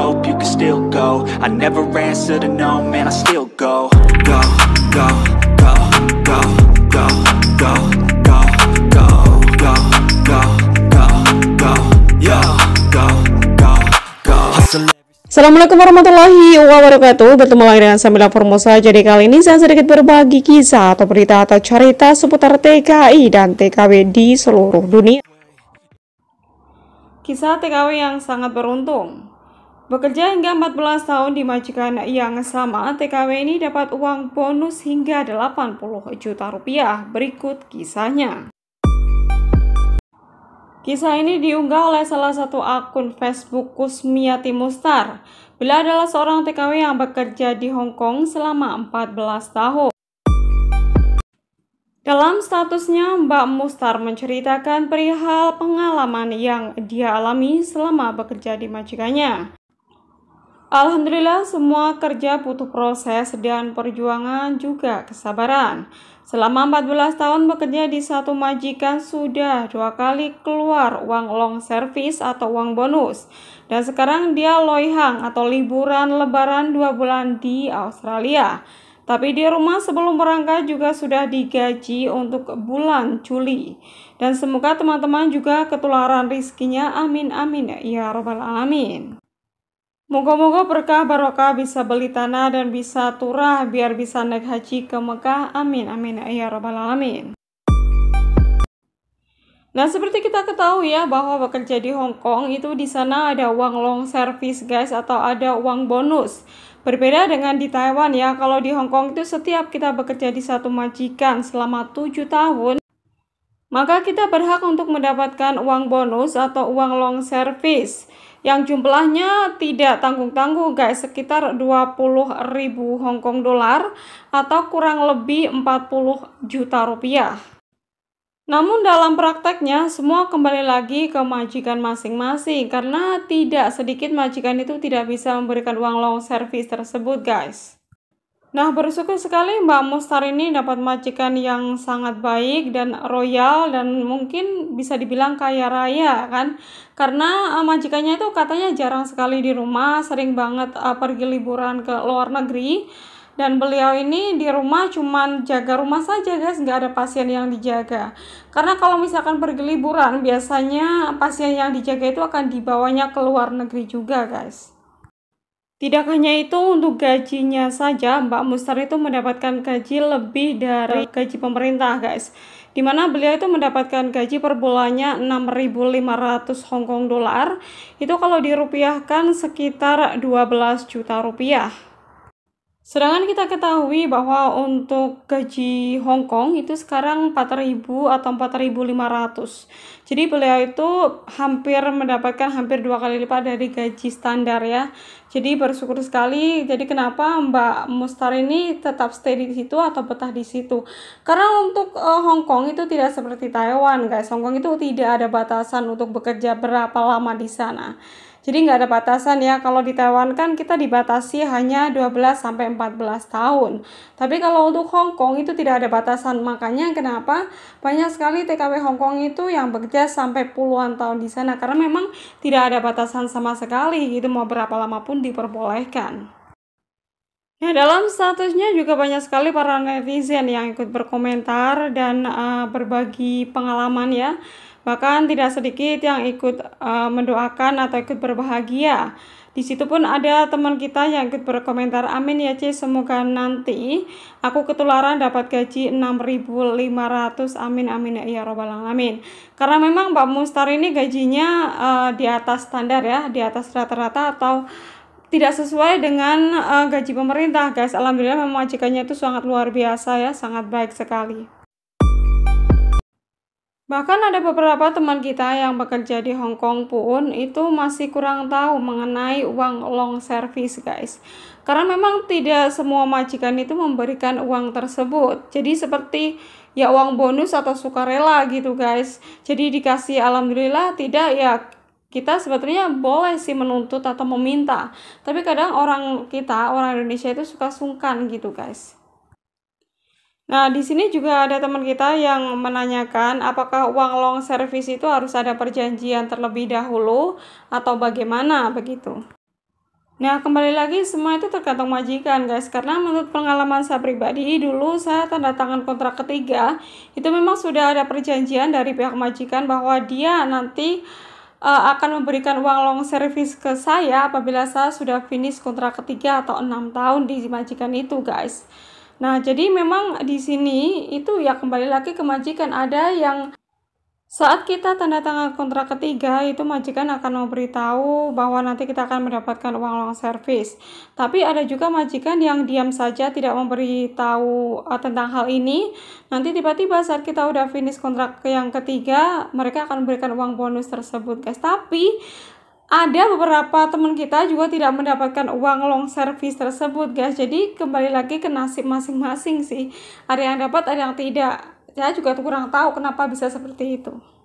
hope you can still go I never answer to no, man, I still go Go, go, go, go, go, go, Assalamualaikum warahmatullahi wabarakatuh Bertemu lagi dengan saya Mila Formosa Jadi kali ini saya sedikit berbagi kisah atau berita atau cerita seputar TKI dan TKW di seluruh dunia Kisah TKW yang sangat beruntung Bekerja hingga 14 tahun di majikan yang sama, TKW ini dapat uang bonus hingga 80 juta rupiah. Berikut kisahnya. Kisah ini diunggah oleh salah satu akun Facebook Kusmiati Mustar. Beliau adalah seorang TKW yang bekerja di Hong Kong selama 14 tahun. Dalam statusnya, Mbak Mustar menceritakan perihal pengalaman yang dia alami selama bekerja di majikannya. Alhamdulillah semua kerja butuh proses dan perjuangan juga kesabaran. Selama 14 tahun bekerja di satu majikan sudah dua kali keluar uang long service atau uang bonus. Dan sekarang dia loihang atau liburan lebaran dua bulan di Australia. Tapi di rumah sebelum berangkat juga sudah digaji untuk bulan Juli. Dan semoga teman-teman juga ketularan rizkinya. Amin amin ya robbal alamin. Moga-moga berkah barokah bisa beli tanah dan bisa turah biar bisa naik haji ke Mekah. Amin, amin, ya rabbal alamin. Nah, seperti kita ketahui ya bahwa bekerja di Hong Kong itu di sana ada uang long service guys atau ada uang bonus. Berbeda dengan di Taiwan ya, kalau di Hong Kong itu setiap kita bekerja di satu majikan selama 7 tahun maka kita berhak untuk mendapatkan uang bonus atau uang long service yang jumlahnya tidak tanggung-tanggung guys sekitar 20.000 Hongkong dolar atau kurang lebih 40 juta rupiah. Namun dalam prakteknya semua kembali lagi ke majikan masing-masing karena tidak sedikit majikan itu tidak bisa memberikan uang long service tersebut guys. Nah, bersyukur sekali Mbak Mustar ini dapat majikan yang sangat baik dan royal dan mungkin bisa dibilang kaya raya kan. Karena eh, majikannya itu katanya jarang sekali di rumah, sering banget uh, pergi liburan ke luar negeri. Dan beliau ini di rumah cuman jaga rumah saja guys, nggak ada pasien yang dijaga. Karena kalau misalkan pergi liburan, biasanya pasien yang dijaga itu akan dibawanya ke luar negeri juga guys. Tidak hanya itu, untuk gajinya saja Mbak Mustar itu mendapatkan gaji lebih dari gaji pemerintah, guys. Dimana beliau itu mendapatkan gaji per bulannya 6.500 Hongkong dolar. Itu kalau dirupiahkan sekitar 12 juta rupiah. Sedangkan kita ketahui bahwa untuk gaji Hong Kong itu sekarang 4.000 atau 4.500. Jadi beliau itu hampir mendapatkan hampir dua kali lipat dari gaji standar ya. Jadi bersyukur sekali. Jadi kenapa Mbak Mustar ini tetap stay di situ atau betah di situ? Karena untuk eh, Hong Kong itu tidak seperti Taiwan, guys. Hong Kong itu tidak ada batasan untuk bekerja berapa lama di sana. Jadi nggak ada batasan ya. Kalau di Taiwan kan kita dibatasi hanya 12 sampai 14 tahun. Tapi kalau untuk Hong Kong itu tidak ada batasan. Makanya kenapa banyak sekali TKW Hong Kong itu yang bekerja sampai puluhan tahun di sana karena memang tidak ada batasan sama sekali gitu mau berapa lama pun diperbolehkan. Ya, dalam statusnya juga banyak sekali para netizen yang ikut berkomentar dan uh, berbagi pengalaman ya. Bahkan tidak sedikit yang ikut uh, mendoakan atau ikut berbahagia. Di situ pun ada teman kita yang ikut berkomentar, amin ya C, semoga nanti aku ketularan dapat gaji 6.500, amin amin ya, ya robbal alamin. Karena memang Mbak Mustar ini gajinya uh, di atas standar ya, di atas rata-rata atau tidak sesuai dengan uh, gaji pemerintah, guys. Alhamdulillah memang majikannya itu sangat luar biasa ya, sangat baik sekali. Bahkan ada beberapa teman kita yang bekerja di Hong Kong pun itu masih kurang tahu mengenai uang long service, guys. Karena memang tidak semua majikan itu memberikan uang tersebut. Jadi seperti ya uang bonus atau sukarela gitu, guys. Jadi dikasih alhamdulillah tidak ya kita sebetulnya boleh sih menuntut atau meminta tapi kadang orang kita orang Indonesia itu suka sungkan gitu guys Nah, di sini juga ada teman kita yang menanyakan apakah uang long service itu harus ada perjanjian terlebih dahulu atau bagaimana begitu. Nah, kembali lagi semua itu tergantung majikan, guys. Karena menurut pengalaman saya pribadi, dulu saya tanda tangan kontrak ketiga, itu memang sudah ada perjanjian dari pihak majikan bahwa dia nanti uh, akan memberikan uang long service ke saya apabila saya sudah finish kontrak ketiga atau enam tahun di majikan itu guys nah jadi memang di sini itu ya kembali lagi ke majikan ada yang saat kita tanda tangan kontrak ketiga, itu majikan akan memberitahu bahwa nanti kita akan mendapatkan uang long service. Tapi ada juga majikan yang diam saja tidak memberitahu uh, tentang hal ini. Nanti tiba-tiba saat kita udah finish kontrak yang ketiga, mereka akan memberikan uang bonus tersebut, guys. Tapi ada beberapa teman kita juga tidak mendapatkan uang long service tersebut guys jadi kembali lagi ke nasib masing-masing sih ada yang dapat ada yang tidak saya juga kurang tahu kenapa bisa seperti itu